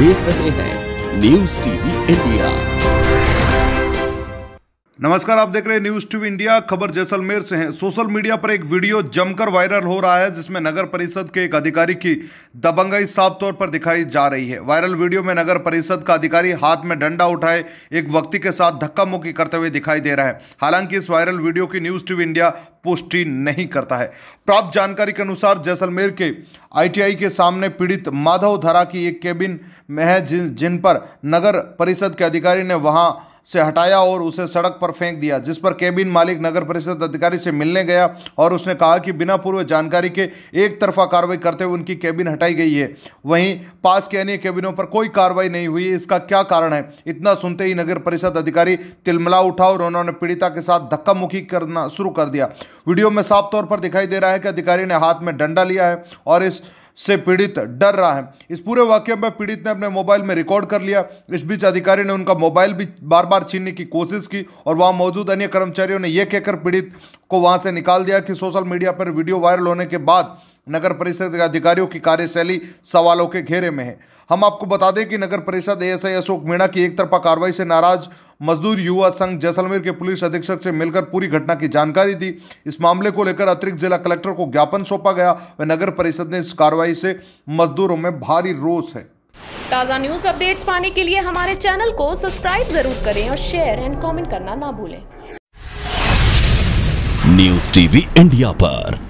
देख रहे हैं न्यूज टीवी इंडिया नमस्कार आप देख रहे हैं न्यूज टू इंडिया खबर जैसलमेर से है सोशल मीडिया पर एक वीडियो जमकर वायरल हो रहा है जिसमें नगर परिषद के एक अधिकारी की दबंगाई साफ तौर पर दिखाई जा रही है वायरल वीडियो में नगर परिषद का अधिकारी हाथ में डंडा उठाए एक व्यक्ति के साथ धक्का मुक्की करते हुए दिखाई दे रहा है हालांकि इस वायरल वीडियो की न्यूज टू इंडिया पुष्टि नहीं करता है प्राप्त जानकारी के अनुसार जैसलमेर के आईटीआई के सामने पीड़ित माधव धरा की एक केबिन में है जिन जिन पर नगर परिषद के अधिकारी ने वहां से हटाया और उसे सड़क पर फेंक दिया जिस पर केबिन मालिक नगर परिषद अधिकारी से मिलने गया और उसने कहा कि बिना पूर्व जानकारी के एक तरफा कार्रवाई करते हुए उनकी केबिन हटाई गई है वहीं पास के अन्य केबिनों पर कोई कार्रवाई नहीं हुई इसका क्या कारण है इतना सुनते ही नगर परिषद अधिकारी तिलमला उठा और उन्होंने पीड़िता के साथ धक्का करना शुरू कर दिया वीडियो में साफ तौर पर दिखाई दे रहा है कि अधिकारी ने हाथ में डंडा लिया है और इस से पीड़ित डर रहा है इस पूरे वाक्य में पीड़ित ने अपने मोबाइल में रिकॉर्ड कर लिया इस बीच अधिकारी ने उनका मोबाइल भी बार बार छीनने की कोशिश की और वहां मौजूद अन्य कर्मचारियों ने यह कहकर पीड़ित को वहां से निकाल दिया कि सोशल मीडिया पर वीडियो वायरल होने के बाद नगर परिषद के अधिकारियों की कार्यशैली सवालों के घेरे में है हम आपको बता दें कि नगर परिषद एएसआई अशोक मीणा की एक तरफा कार्रवाई से नाराज मजदूर युवा संघ जैसलमेर के पुलिस अधीक्षक से मिलकर पूरी घटना की जानकारी दी इस मामले को लेकर अतिरिक्त जिला कलेक्टर को ज्ञापन सौंपा गया व नगर परिषद ने इस कार्रवाई से मजदूरों में भारी रोष है ताज़ा न्यूज अपडेट्स पाने के लिए हमारे चैनल को सब्सक्राइब जरूर करें और शेयर एंड कमेंट करना ना भूलें न्यूज टीवी इंडिया पर